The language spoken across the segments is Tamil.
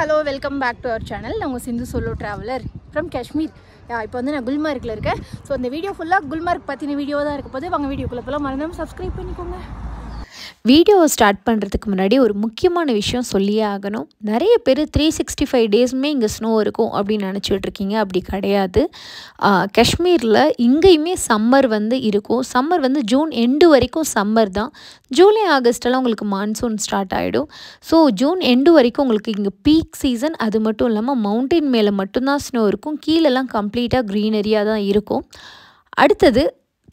Hello welcome back to our channel நாங்கள் Sindhu solo traveller from Kashmir இப்போ வந்து நான் குல்மார்க்கில் இருக்கேன் ஸோ அந்த வீடியோ ஃபுல்லாக குல்மார்க் பற்றின வீடியோ தான் இருக்க போது வாங்க வீடியோக்குள்ளே போகலாம் மறந்தாமல் சப்ஸ்கிரைப் பண்ணிக்கோங்க வீடியோவை ஸ்டார்ட் பண்ணுறதுக்கு முன்னாடி ஒரு முக்கியமான விஷயம் சொல்லியே ஆகணும் நிறைய பேர் த்ரீ சிக்ஸ்டி ஃபைவ் டேஸுமே இங்கே ஸ்னோ இருக்கும் அப்படின்னு நினச்சிட்ருக்கீங்க அப்படி கிடையாது காஷ்மீரில் இங்கேயுமே சம்மர் வந்து இருக்கும் சம்மர் வந்து ஜூன் எண்டு வரைக்கும் சம்மர் தான் ஜூலை ஆகஸ்டெல்லாம் உங்களுக்கு மான்சூன் ஸ்டார்ட் ஆகிடும் ஸோ ஜூன் எண்டு வரைக்கும் உங்களுக்கு இங்கே பீக் சீசன் அது மட்டும் இல்லாமல் மவுண்டைன் மேலே மட்டும்தான் ஸ்னோ இருக்கும் கீழெல்லாம் கம்ப்ளீட்டாக க்ரீனரியாக தான் இருக்கும் அடுத்தது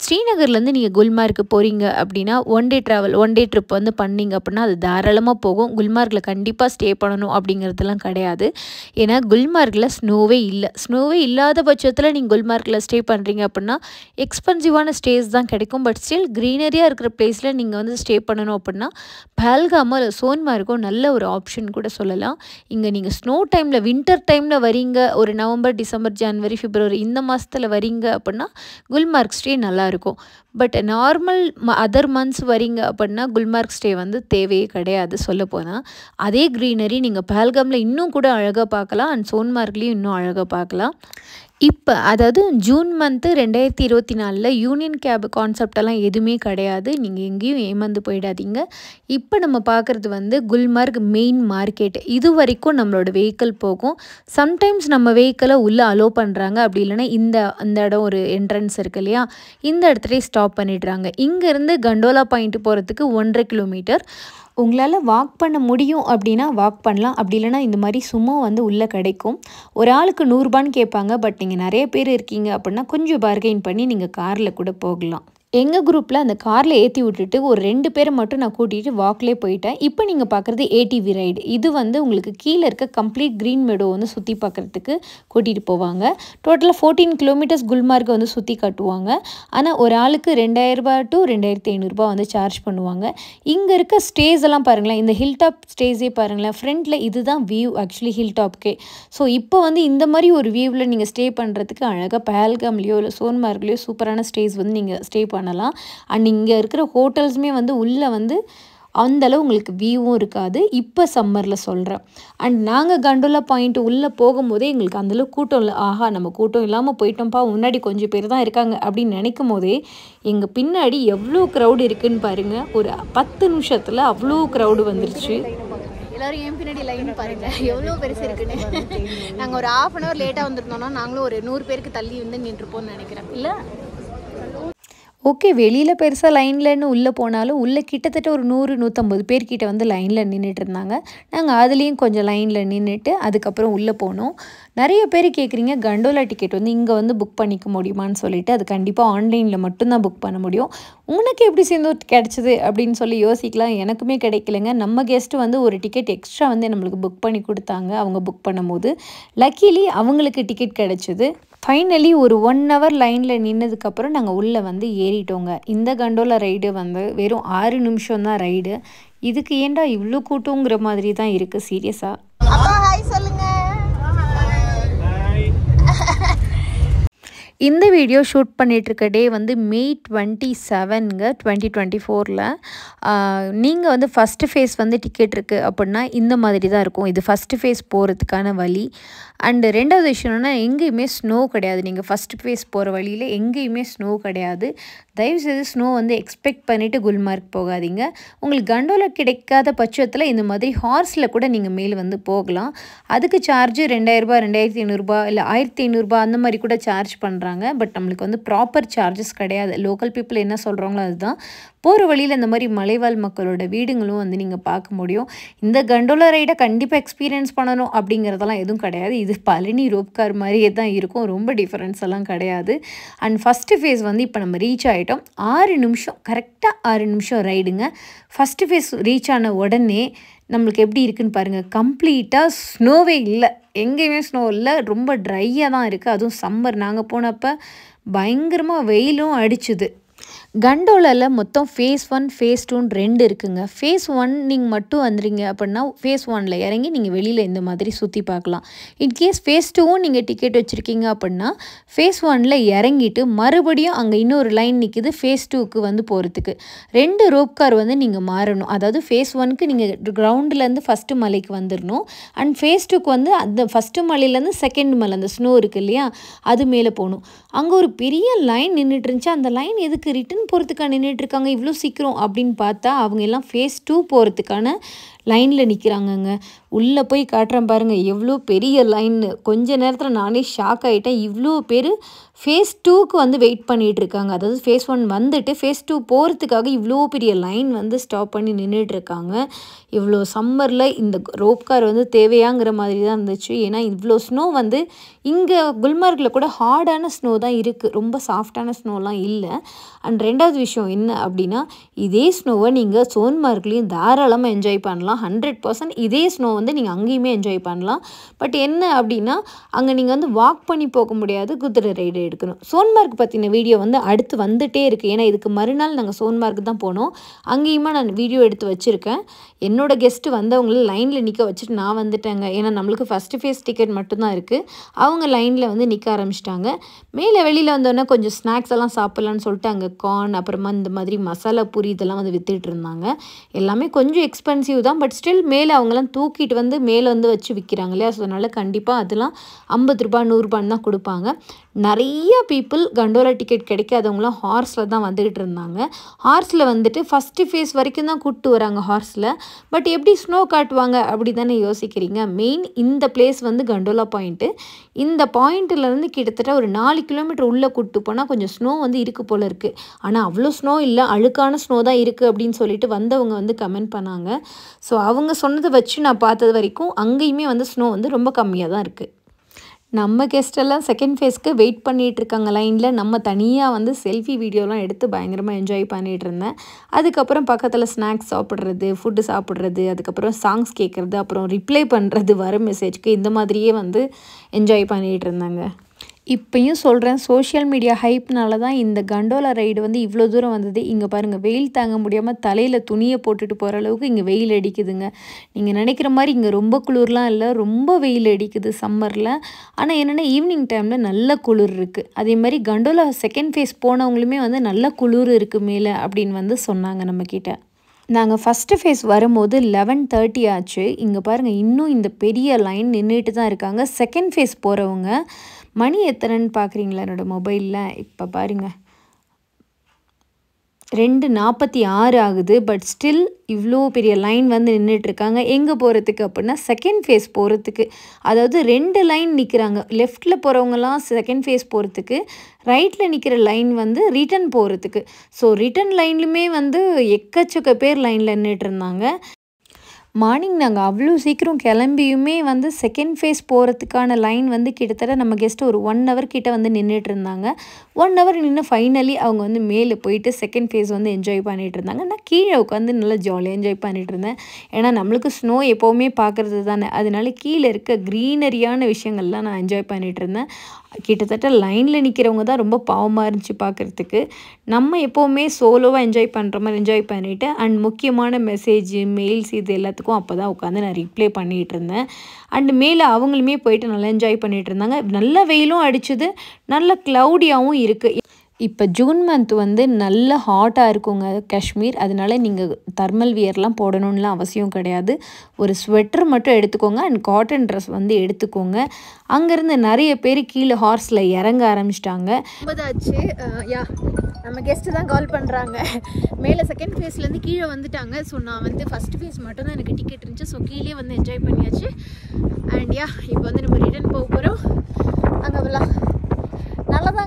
ஸ்ரீநகர்லேருந்து நீங்கள் குல்மார்க்கு போகிறீங்க அப்படின்னா one day travel one day trip வந்து பண்ணிங்க அப்படின்னா அது தாராளமாக போகும் குல்மார்க்கில் கண்டிப்பாக ஸ்டே பண்ணணும் அப்படிங்கிறதுலாம் கிடையாது ஏன்னா குல்மார்க்கில் ஸ்னோவே இல்லை ஸ்னோவே இல்லாத பட்சத்தில் நீங்கள் குல்மார்க்கில் ஸ்டே பண்ணுறீங்க அப்படின்னா எக்ஸ்பென்சிவான ஸ்டேஸ் தான் கிடைக்கும் பட் ஸ்டில் க்ரீனரியாக இருக்கிற பிளேஸில் நீங்கள் வந்து ஸ்டே பண்ணணும் அப்படின்னா பஹல்காமோ இல்லை சோன்மார்க்கோ நல்ல ஒரு ஆப்ஷன் கூட சொல்லலாம் இங்கே நீங்கள் ஸ்னோ டைமில் வின்டர் டைமில் வரீங்க ஒரு நவம்பர் டிசம்பர் ஜனவரி ஃபிப்ரவரி இந்த மாதத்தில் வரீங்க அப்படின்னா குல்மார்க் ஸ்டே நல்லா நல்லா இருக்கும் பட் நார்மல் அதர் மந்த்ஸ் வரீங்க அப்படின்னா குல்மார்க் ஸ்டே வந்து தேவையே கிடையாது சொல்ல போனால் அதே க்ரீனரி நீங்கள் பஹல்காமில் இன்னும் கூட அழகாக பார்க்கலாம் அண்ட் சோன்மார்க்லேயும் இன்னும் அழகாக பார்க்கலாம் இப்போ அதாவது ஜூன் மந்த்து ரெண்டாயிரத்தி இருபத்தி நாலில் யூனியன் கேப் கான்செப்டெல்லாம் எதுவுமே கிடையாது நீங்கள் எங்கேயும் ஏமாந்து போயிடாதீங்க இப்போ நம்ம பார்க்குறது வந்து குல்மார்க் மெயின் மார்க்கெட் இது வரைக்கும் நம்மளோட வெஹிக்கிள் போகும் சம்டைம்ஸ் நம்ம வெஹிக்கிளை உள்ளே அலோவ் பண்ணுறாங்க அப்படி இல்லைன்னா இந்த அந்த இடம் ஒரு என்ட்ரன்ஸ் இருக்கு இல்லையா இந்த இடத்துலையே ஸ்டாப் பண்ணிடுறாங்க இங்கேருந்து கண்டோலா பாயிண்ட் போகிறதுக்கு ஒன்றரை கிலோமீட்டர் உங்களால் வாக் பண்ண முடியும் அப்படின்னா வாக் பண்ணலாம் அப்படி இல்லைனா இந்த மாதிரி சும்மா வந்து உள்ளே கிடைக்கும் ஒரு ஆளுக்கு நூறுரூபான்னு கேட்பாங்க பட் நீங்கள் நிறைய பேர் இருக்கீங்க அப்படின்னா கொஞ்சம் பார்கெயின் பண்ணி நீங்கள் காரில் கூட போகலாம் எங்கள் குரூப்பில் அந்த காரில் ஏற்றி விட்டுட்டு ஒரு ரெண்டு பேரை மட்டும் நான் கூட்டிகிட்டு வாக்கிலே போயிட்டேன் இப்போ நீங்கள் பார்க்குறது ஏடிவி ரைடு இது வந்து உங்களுக்கு கீழே இருக்க கம்ப்ளீட் க்ரீன் மெடோ வந்து சுற்றி பார்க்குறதுக்கு கூட்டிகிட்டு போவாங்க டோட்டலாக ஃபோர்டீன் கிலோமீட்டர்ஸ் குல்மார்க்கை வந்து சுற்றி காட்டுவாங்க ஆனால் ஒரு ஆளுக்கு ரெண்டாயிரரூபா டு ரெண்டாயிரத்தி ஐநூறுரூபா வந்து சார்ஜ் பண்ணுவாங்க இங்கே இருக்க ஸ்டேஸ் எல்லாம் பாருங்களேன் இந்த ஹில் டாப் ஸ்டேஸே பாருங்களேன் ஃப்ரண்ட்டில் இதுதான் வியூ ஆக்சுவலி ஹில் டாப்கே ஸோ இப்போ வந்து இந்த மாதிரி ஒரு வியூவில் நீங்கள் ஸ்டே பண்ணுறதுக்கு அழகாக பஹல்காம்லேயோ இல்லை சோன்மார்க்லேயோ சூப்பரான ஸ்டேஸ் வந்து நீங்கள் ஸ்டே பண்ணலாம் அண்ட் இங்கே இருக்கிற ஹோட்டல்ஸுமே வந்து உள்ளே வந்து அந்தளவு உங்களுக்கு வியூவும் இருக்காது இப்போ சம்மரில் சொல்கிறேன் அண்ட் நாங்கள் கண்டோலா பாயிண்ட் உள்ளே போகும்போதே எங்களுக்கு அந்தளவு கூட்டம் இல்லை ஆஹா நம்ம கூட்டம் இல்லாமல் போயிட்டோம்ப்பா முன்னாடி கொஞ்சம் பேர் தான் இருக்காங்க அப்படின்னு நினைக்கும் போதே எங்கள் பின்னாடி எவ்வளோ க்ரௌடு இருக்குதுன்னு பாருங்கள் ஒரு பத்து நிமிஷத்தில் அவ்வளோ க்ரௌடு வந்துருச்சு எல்லாரும் என் பின்னாடி லைன் பாருங்க எவ்வளோ பெருசு இருக்குன்னு நாங்கள் ஒரு ஆஃப் அன் ஹவர் லேட்டாக வந்திருந்தோம்னா நாங்களும் ஒரு நூறு பேருக்கு தள்ளி வந்து நின்றுப்போம்னு நினைக்கிறேன் இல்லை ஓகே வெளியில் பெருசாக லைன்லன்னு உள்ளே போனாலும் உள்ளே கிட்டத்தட்ட ஒரு நூறு நூற்றம்பது பேர்கிட்ட வந்து லைனில் நின்றுட்டு இருந்தாங்க நாங்கள் அதுலேயும் கொஞ்சம் லைனில் நின்றுட்டு அதுக்கப்புறம் உள்ளே போனோம் நிறைய பேர் கேட்குறீங்க கண்டோலா டிக்கெட் வந்து இங்கே வந்து புக் பண்ணிக்க முடியுமான்னு சொல்லிட்டு அது கண்டிப்பாக ஆன்லைனில் மட்டும்தான் புக் பண்ண முடியும் உனக்கு எப்படி சேர்ந்து கிடச்சிது அப்படின்னு சொல்லி யோசிக்கலாம் எனக்குமே கிடைக்கலங்க நம்ம கெஸ்ட்டு வந்து ஒரு டிக்கெட் எக்ஸ்ட்ரா வந்து நம்மளுக்கு புக் பண்ணி கொடுத்தாங்க அவங்க புக் பண்ணும்போது லக்கிலி அவங்களுக்கு டிக்கெட் கிடச்சிது ஃபைனலி ஒரு ஒன் ஹவர் லைனில் நின்னதுக்கப்புறம் நாங்கள் உள்ளே வந்து ஏறிட்டோங்க இந்த கண்டோலா ரைடு வந்து வெறும் ஆறு நிமிஷம் தான் ரைடு இதுக்கு ஏண்டா இவ்வளோ கூட்டங்கிற மாதிரி தான் இருக்குது சீரியஸாக இந்த வீடியோ ஷூட் பண்ணிகிட்ருக்க டே வந்து மே டுவெண்ட்டி செவனுங்க டுவெண்ட்டி டுவெண்ட்டி ஃபோரில் நீங்கள் வந்து ஃபஸ்ட்டு ஃபேஸ் வந்து டிக்கெட் இருக்குது அப்படின்னா இந்த மாதிரி தான் இருக்கும் இது ஃபஸ்ட்டு ஃபேஸ் போகிறதுக்கான வழி அண்டு ரெண்டாவது விஷயம்னா எங்கேயுமே ஸ்னோ கிடையாது நீங்கள் ஃபஸ்ட்டு ஃபேஸ் போகிற வழியில் எங்கேயுமே ஸ்னோ கிடையாது தயவுசெய்து ஸ்னோ வந்து எக்ஸ்பெக்ட் பண்ணிவிட்டு குல்மார்க் போகாதீங்க உங்களுக்கு கண்டோலா கிடைக்காத பட்சத்தில் இந்த மாதிரி ஹார்ஸில் கூட நீங்கள் மேல் வந்து போகலாம் அதுக்கு சார்ஜு ரெண்டாயிரரூபா ரெண்டாயிரத்தி ஐநூறுரூபா இல்லை ஆயிரத்தி ஐநூறுரூபா அந்த மாதிரி கூட சார்ஜ் பண்ணுறாங்க பட் நம்மளுக்கு வந்து ப்ராப்பர் சார்ஜஸ் கிடையாது லோக்கல் பீப்புள் என்ன சொல்கிறாங்களோ அதுதான் போகிற வழியில் இந்த மாதிரி மலைவாழ் மக்களோட வீடுங்களும் வந்து நீங்கள் பார்க்க முடியும் இந்த கண்டோலா ரைடை கண்டிப்பாக எக்ஸ்பீரியன்ஸ் பண்ணணும் அப்படிங்கிறதெல்லாம் எதுவும் கிடையாது இது பழனி ரோப்கார் மாதிரியே தான் இருக்கும் ரொம்ப டிஃப்ரென்ஸ் எல்லாம் கிடையாது அண்ட் ஃபஸ்ட்டு ஃபேஸ் வந்து இப்போ நம்ம ரீச் ஆகிட்டோம் ஆறு நிமிஷம் கரெக்டாக ஆறு நிமிஷம் ரைடுங்க ஃபஸ்ட்டு ஃபேஸ் ரீச் ஆன உடனே நம்மளுக்கு எப்படி இருக்குன்னு பாருங்கள் கம்ப்ளீட்டாக ஸ்னோவே இல்லை எங்கேயுமே ஸ்னோ இல்லை ரொம்ப ட்ரையாக தான் இருக்குது அதுவும் சம்மர் நாங்கள் போனப்போ பயங்கரமாக வெயிலும் அடிச்சுது கண்டோலில் மொத்தம் ஃபேஸ் ஒன் ஃபேஸ் டூன்னு ரெண்டு இருக்குங்க ஃபேஸ் ஒன் நீங்கள் மட்டும் வந்துடுங்க அப்படின்னா ஃபேஸ் ஒனில் இறங்கி நீங்கள் வெளியில் இந்த மாதிரி சுற்றி பார்க்கலாம் இன்கேஸ் ஃபேஸ் டூவும் நீங்கள் டிக்கெட் வச்சுருக்கீங்க அப்படின்னா ஃபேஸ் ஒனில் இறங்கிட்டு மறுபடியும் அங்கே இன்னொரு லைன் நிற்கிது ஃபேஸ் டூக்கு வந்து போகிறதுக்கு ரெண்டு ரோப் கார் வந்து நீங்கள் மாறணும் அதாவது ஃபேஸ் ஒனுக்கு நீங்கள் கிரவுண்ட்லேருந்து ஃபஸ்ட்டு மலைக்கு வந்துடணும் அண்ட் ஃபேஸ் டூக்கு வந்து அந்த ஃபஸ்ட்டு மலையிலேருந்து செகண்ட் மலை அந்த ஸ்னோ இருக்குது இல்லையா அது மேலே போகணும் அங்கே ஒரு பெரிய லைன் நின்றுட்டு இருந்துச்சு அந்த லைன் எதுக்கு ரிட்டன் போகிறதுக்காக நின்றுட்டுருக்காங்க இவ்வளோ சீக்கிரம் அப்படின்னு பார்த்தா அவங்க எல்லாம் ஃபேஸ் டூ போகிறதுக்கான லைனில் நிற்கிறாங்கங்க உள்ளே போய் காட்டுறேன் பாருங்கள் எவ்வளோ பெரிய லைன்னு கொஞ்ச நேரத்தில் நானே ஷாக் ஆகிட்டேன் இவ்வளோ பேர் ஃபேஸ் டூக்கு வந்து வெயிட் பண்ணிகிட்டு இருக்காங்க அதாவது ஃபேஸ் ஒன் வந்துட்டு ஃபேஸ் டூ போகிறதுக்காக இவ்வளோ பெரிய லைன் வந்து ஸ்டாப் பண்ணி நின்றுட்டுருக்காங்க இவ்வளோ சம்மரில் இந்த ரோப் கார் வந்து தேவையாங்கிற மாதிரி தான் இருந்துச்சு ஏன்னா இவ்வளோ ஸ்னோ வந்து இங்கே குல்மார்கில் கூட ஹார்டான ஸ்னோ தான் இருக்குது ரொம்ப சாஃப்டான ஸ்னோலாம் இல்லை அண்ட் ரெண்டாவது விஷயம் என்ன அப்படின்னா இதே ஸ்னோவை நீங்கள் சோன்மார்க்லேயும் தாராளமாக என்ஜாய் பண்ணலாம் ஹண்ட்ரட் பர்சன்ட் இதே ஸ்னோ வந்து நீங்கள் அங்கேயுமே என்ஜாய் பண்ணலாம் பட் என்ன அப்படின்னா அங்கே நீங்கள் வந்து வாக் பண்ணி போக முடியாது குதிரை ரைடு எடுக்கணும் சோன்மார்க் பற்றின வீடியோ வந்து அடுத்து வந்துகிட்டே இருக்குது ஏன்னா இதுக்கு மறுநாள் நாங்கள் சோன்மார்க் தான் போனோம் அங்கேயுமே நான் வீடியோ எடுத்து வச்சுருக்கேன் என்னோடய கெஸ்ட்டு வந்தவங்கள லைனில் நிற்க வச்சுட்டு நான் வந்துட்டேங்க ஏன்னா நம்மளுக்கு ஃபஸ்ட்டு ஃபேஸ் டிக்கெட் மட்டும்தான் இருக்குது அவங்க லைனில் வந்து நிற்க ஆரம்பிச்சிட்டாங்க மேலே வெளியில் வந்தோடனே கொஞ்சம் ஸ்நாக்ஸ் எல்லாம் சாப்பிட்லான்னு சொல்லிட்டு அங்கே கார்ன் அப்புறமா இந்த மாதிரி மசாலா பூரி இதெல்லாம் வந்து விற்றுட்டு இருந்தாங்க எல்லாமே கொஞ்சம் எக்ஸ்பென்சிவ் தான் பட் பட் ஸ்டில் மேலே அவங்கெல்லாம் தூக்கிட்டு வந்து மேலே வந்து வச்சு விற்கிறாங்க இல்லையா ஸோ அதனால் கண்டிப்பாக அதெல்லாம் ஐம்பது ரூபா நூறுரூபான்னு தான் கொடுப்பாங்க நிறைய பீப்புள் கண்டோலா டிக்கெட் கிடைக்காதவங்களாம் ஹார்ஸில் தான் வந்துக்கிட்டு இருந்தாங்க ஹார்ஸில் வந்துட்டு ஃபஸ்ட்டு ஃபேஸ் வரைக்கும் தான் கூப்பிட்டு வராங்க ஹார்ஸில் பட் எப்படி ஸ்னோ காட்டுவாங்க அப்படி தானே யோசிக்கிறீங்க மெயின் இந்த பிளேஸ் வந்து கண்டோலா பாயிண்ட்டு இந்த பாயிண்ட்டிலேருந்து கிட்டத்தட்ட ஒரு நாலு கிலோமீட்டர் உள்ளே கூப்பிட்டு போனால் கொஞ்சம் ஸ்னோ வந்து இருக்குது போல் இருக்குது ஆனால் அவ்வளோ ஸ்னோ இல்லை அழுக்கான ஸ்னோ தான் இருக்குது அப்படின்னு சொல்லிட்டு வந்தவங்க வந்து கமெண்ட் பண்ணாங்க ஸோ அவங்க சொன்னதை வச்சு நான் பார்த்தது வரைக்கும் அங்கேயுமே வந்து ஸ்னோ வந்து ரொம்ப கம்மியாக தான் இருக்குது நம்ம கெஸ்டெல்லாம் செகண்ட் ஃபேஸ்க்கு வெயிட் பண்ணிகிட்டு இருக்காங்க லைனில் நம்ம தனியாக வந்து செல்ஃபி வீடியோலாம் எடுத்து பயங்கரமாக என்ஜாய் பண்ணிகிட்டு இருந்தேன் அதுக்கப்புறம் பக்கத்தில் ஸ்நாக்ஸ் சாப்பிட்றது ஃபுட்டு சாப்பிட்றது அதுக்கப்புறம் சாங்ஸ் கேட்குறது அப்புறம் ரிப்ளை பண்ணுறது வர மெசேஜ்க்கு இந்த மாதிரியே வந்து என்ஜாய் பண்ணிகிட்டு இருந்தாங்க இப்பயும் சொல்கிறேன் சோஷியல் மீடியா ஹைப்னால தான் இந்த கண்டோலா ரைடு வந்து இவ்வளோ தூரம் வந்தது இங்கே பாருங்கள் வெயில் தாங்க முடியாமல் தலையில் துணியை போட்டுட்டு போகிற அளவுக்கு இங்கே வெயில் அடிக்குதுங்க நீங்கள் நினைக்கிற மாதிரி இங்கே ரொம்ப குளிர்லாம் இல்லை ரொம்ப வெயில் அடிக்குது சம்மரில் ஆனால் என்னென்னா ஈவினிங் டைமில் நல்ல குளிர் இருக்குது அதே மாதிரி கண்டோலா செகண்ட் ஃபேஸ் போனவங்களுமே வந்து நல்ல குளிர் இருக்குது மேலே அப்படின்னு வந்து சொன்னாங்க நம்மக்கிட்ட நாங்கள் ஃபஸ்ட்டு ஃபேஸ் வரும்போது லெவன் தேர்ட்டி ஆச்சு இங்கே பாருங்கள் இன்னும் இந்த பெரிய லைன் நின்றுட்டு தான் இருக்காங்க செகண்ட் ஃபேஸ் போகிறவங்க மணி எத்தனைன்னு பார்க்குறீங்களா என்னோடய மொபைலில் இப்போ பாருங்கள் ரெண்டு நாற்பத்தி ஆறு ஆகுது பட் ஸ்டில் இவ்வளோ பெரிய லைன் வந்து நின்றுட்டுருக்காங்க எங்கே போகிறதுக்கு அப்படின்னா செகண்ட் ஃபேஸ் போகிறதுக்கு அதாவது ரெண்டு லைன் நிற்கிறாங்க லெஃப்ட்டில் போகிறவங்கலாம் செகண்ட் ஃபேஸ் போகிறதுக்கு ரைட்டில் நிற்கிற லைன் வந்து ரிட்டன் போகிறதுக்கு ஸோ ரிட்டன் லைன்லையுமே வந்து எக்கச்சக்க பேர் லைனில் நின்றுட்டு இருந்தாங்க மார்னிங் நாங்கள் அவ்வளோ சீக்கிரம் கிளம்பியுமே வந்து செகண்ட் ஃபேஸ் போகிறதுக்கான லைன் வந்து கிட்டத்தட்ட நம்ம கெஸ்ட்டு ஒரு ஒன் ஹவர் கிட்டே வந்து நின்றுட்டு இருந்தாங்க ஒன் ஹவர் நின்று ஃபைனலி அவங்க வந்து மேலே போயிட்டு செகண்ட் ஃபேஸ் வந்து என்ஜாய் பண்ணிகிட்டு இருந்தாங்க நான் கீழே உட்காந்து நல்லா ஜாலியாக என்ஜாய் பண்ணிகிட்டு இருந்தேன் ஏன்னா நம்மளுக்கு ஸ்னோ எப்போவுமே பார்க்குறது தானே அதனால கீழே இருக்க க்ரீனரியான விஷயங்கள்லாம் நான் என்ஜாய் பண்ணிகிட்டு இருந்தேன் கிட்டத்தட்ட லைனில் நிற்கிறவங்க தான் ரொம்ப பாவமாக இருந்துச்சு பார்க்குறதுக்கு நம்ம எப்போவுமே சோலோவாக என்ஜாய் பண்ணுற மாதிரி என்ஜாய் பண்ணிவிட்டு அண்ட் முக்கியமான மெசேஜ் மெயில்ஸ் இது எல்லாத்துக்கும் அப்போ தான் உட்காந்து நான் ரிப்ளை பண்ணிகிட்டு இருந்தேன் அண்டு மேலே அவங்களுமே போயிட்டு நல்லா என்ஜாய் பண்ணிகிட்டு இருந்தாங்க நல்ல வெயிலும் அடிச்சுது நல்ல க்ளவுடியாகவும் இருக்குது இப்போ ஜூன் மந்த் வந்து நல்ல ஹாட்டாக இருக்குங்க காஷ்மீர் அதனால் நீங்கள் தர்மல் வியர்லாம் போடணும்லாம் அவசியம் கிடையாது ஒரு ஸ்வெட்டர் மட்டும் எடுத்துக்கோங்க அண்ட் காட்டன் ட்ரெஸ் வந்து எடுத்துக்கோங்க அங்கேருந்து நிறைய பேர் கீழே ஹார்ஸில் இறங்க ஆரம்பிச்சிட்டாங்க ஒன்பதாச்சு யா நம்ம கெஸ்ட்டு தான் கால் பண்ணுறாங்க மேலே செகண்ட் ஃபேஸ்லேருந்து கீழே வந்துட்டாங்க ஸோ நான் வந்து ஃபஸ்ட் ஃபேஸ் மட்டும்தான் எனக்கு டிக்கெட் இருந்துச்சு ஸோ கீழே வந்து என்ஜாய் பண்ணியாச்சு அண்ட் யா இப்போ வந்து நம்ம ரிட்டன் போக போகிறோம் அங்கே வரலாம்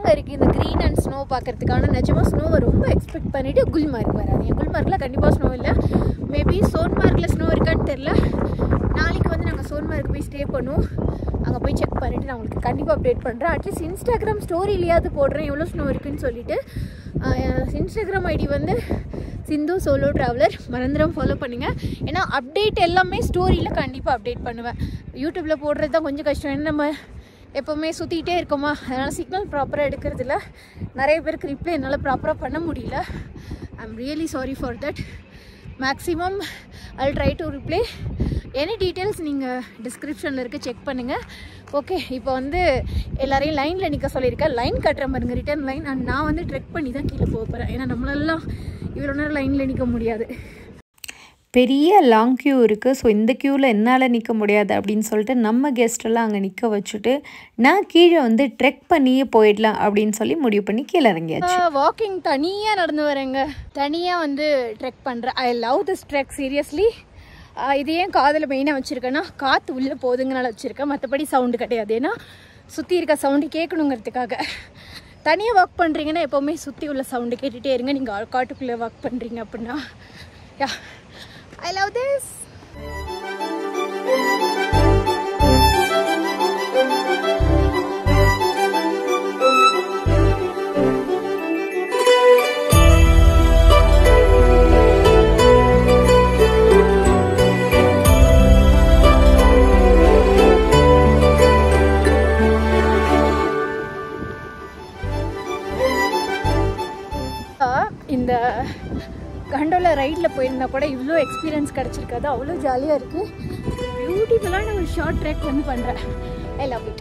தாங்க இருக்குது இந்த க்ரீன் அண்ட் ஸ்னோ பார்க்குறதுக்கு ஆனால் நிஜமாக ஸ்னோவை ரொம்ப எக்ஸ்பெக்ட் பண்ணிவிட்டு குல்மார்க் வராது குல்மார்க்கில் கண்டிப்பாக ஸ்னோ இல்லை மேபி சோன்மார்க்கில் ஸ்னோ இருக்கான்னு தெரில நாளைக்கு வந்து நாங்கள் சோன்மார்க் போய் ஸ்டே பண்ணுவோம் அங்கே போய் செக் பண்ணிவிட்டு நான் உங்களுக்கு கண்டிப்பாக அப்டேட் பண்ணுறேன் அட்லீஸ்ட் இன்ஸ்டாகிராம் இல்லையாது போடுறேன் எவ்வளோ ஸ்னோ இருக்குன்னு சொல்லிட்டு இன்ஸ்டாகிராம் ஐடி வந்து சிந்து சோலோ ட்ராவலர் மறந்துடும் ஃபாலோ பண்ணுங்கள் ஏன்னா அப்டேட் எல்லாமே ஸ்டோரியில் கண்டிப்பாக அப்டேட் பண்ணுவேன் யூடியூப்பில் போடுறது தான் கொஞ்சம் கஷ்டம் ஏன்னா நம்ம எப்போவுமே சுற்றிக்கிட்டே இருக்கோமா அதனால் சிக்னல் ப்ராப்பராக எடுக்கிறதுல நிறைய பேருக்கு ரிப்ளை என்னால் ப்ராப்பராக பண்ண முடியல I am really sorry for that maximum I try to reply any details நீங்கள் டிஸ்கிரிப்ஷனில் இருக்க செக் பண்ணுங்கள் ஓகே இப்போ வந்து எல்லாரையும் லைனில் நிற்க சொல்லியிருக்கேன் லைன் கட்டுற மாதிரிங்க ரிட்டர்ன் லைன் அண்ட் நான் வந்து ட்ரெக் பண்ணி தான் கீழே போக போகிறேன் ஏன்னா நம்மளெல்லாம் இவ்வளோ நேரம் லைனில் நிற்க முடியாது பெரிய லாங் க்யூ இருக்குது ஸோ இந்த க்யூவில் என்னால் நிற்க முடியாது அப்படின்னு சொல்லிட்டு நம்ம கெஸ்ட்டெல்லாம் அங்கே நிற்க வச்சுட்டு நான் கீழே வந்து ட்ரெக் பண்ணியே போயிடலாம் அப்படின்னு சொல்லி முடிவு பண்ணி கீழே இறங்கியாச்சு வாக்கிங் தனியாக நடந்து வரேங்க தனியாக வந்து ட்ரெக் பண்ணுறேன் I love this trek seriously இது ஏன் காதில் மெயினாக வச்சுருக்கேன்னா காற்று உள்ளே போதுங்கனால வச்சுருக்கேன் மற்றபடி சவுண்டு கிடையாது ஏன்னா சுற்றி இருக்க சவுண்டு கேட்கணுங்கிறதுக்காக தனியாக ஒர்க் பண்ணுறீங்கன்னா எப்போவுமே சுற்றி உள்ள சவுண்டு கேட்டுகிட்டே இருங்க நீங்கள் காட்டுக்குள்ளே ஒர்க் பண்ணுறீங்க அப்படின்னா யா I love this. இருந்தால் கூட இவ்வளோ எக்ஸ்பீரியன்ஸ் கிடச்சிருக்காது அவ்வளோ ஜாலியாக இருக்குது நான் ஒரு ஷார்ட் ட்ரெக் வந்து பண்ணுறேன் ஐ லவ் இட்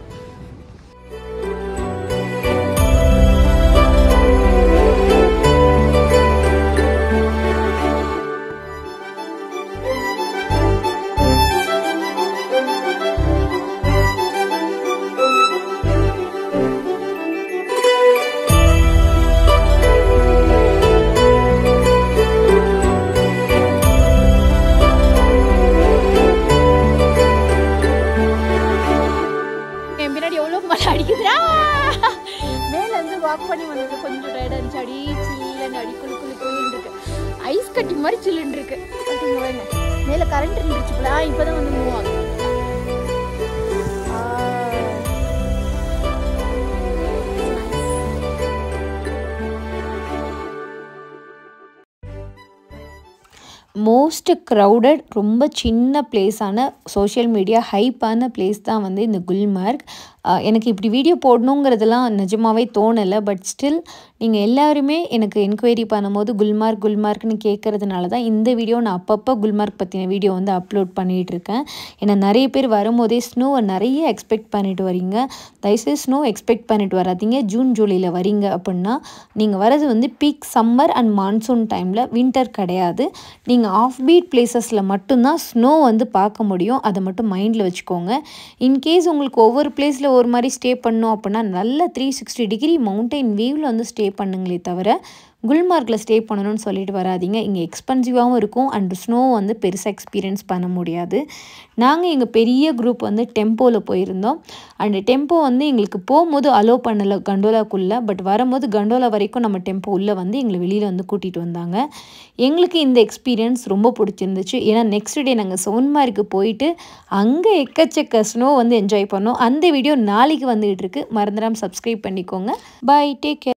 கரண்ட் இருந்துச்சு போல ஆ வந்து மூவ் ஆகும் மோஸ்ட் க்ரௌடட் ரொம்ப சின்ன பிளேஸான சோஷியல் மீடியா ஹைப்பான பிளேஸ் தான் வந்து இந்த குல்மார்க் எனக்கு இப்படி வீடியோ போடணுங்கிறதுலாம் நிஜமாகவே தோணலை பட் ஸ்டில் நீங்கள் எல்லாருமே எனக்கு என்கொயரி பண்ணும்போது குல்மார்க் குல்மார்க்னு கேட்குறதுனால தான் இந்த வீடியோ நான் அப்பப்போ குல்மார்க் பற்றின வீடியோ வந்து அப்லோட் பண்ணிகிட்ருக்கேன் ஏன்னா நிறைய பேர் வரும்போதே ஸ்னோவை நிறைய எக்ஸ்பெக்ட் பண்ணிட்டு வரீங்க தயவுசெய்து ஸ்னோ எக்ஸ்பெக்ட் பண்ணிட்டு வராதிங்க ஜூன் ஜூலையில் வரீங்க அப்படின்னா நீங்கள் வரது வந்து பீக் சம்மர் அண்ட் மான்சூன் டைமில் வின்டர் கிடையாது நீங்கள் ஆஃப் பீட் பிளேசஸில் மட்டும்தான் ஸ்னோ வந்து பார்க்க முடியும் அதை மட்டும் மைண்டில் வச்சுக்கோங்க இன்கேஸ் உங்களுக்கு ஒவ்வொரு பிளேஸில் வீட்டில் ஒரு மாதிரி ஸ்டே பண்ணோம் அப்படின்னா நல்ல த்ரீ சிக்ஸ்டி டிகிரி மவுண்டைன் வியூவில் வந்து ஸ்டே பண்ணுங்களே தவிர குல்மார்க்கில் ஸ்டே பண்ணணும்னு சொல்லிட்டு வராதிங்க இங்கே எக்ஸ்பென்சிவாகவும் இருக்கும் அண்ட் ஸ்னோ வந்து பெருசாக எக்ஸ்பீரியன்ஸ் பண்ண முடியாது நாங்கள் எங்கள் பெரிய குரூப் வந்து டெம்போவில் போயிருந்தோம் அண்டு டெம்போ வந்து எங்களுக்கு போகும்போது அலோவ் பண்ணலை கண்டோலாக்குள்ளே பட் வரும்போது கண்டோலா வரைக்கும் நம்ம டெம்போ உள்ளே வந்து எங்களை வெளியில் வந்து கூட்டிகிட்டு வந்தாங்க எங்களுக்கு இந்த எக்ஸ்பீரியன்ஸ் ரொம்ப பிடிச்சிருந்துச்சு ஏன்னா நெக்ஸ்ட் டே நாங்கள் சோன்மார்க்கு போயிட்டு அங்கே எக்கச்சக்க ஸ்னோ வந்து என்ஜாய் பண்ணோம் அந்த வீடியோ நாளைக்கு வந்துகிட்டு இருக்கு மறந்துடாமல் சப்ஸ்கிரைப் பண்ணிக்கோங்க பாய் டேக் கேர்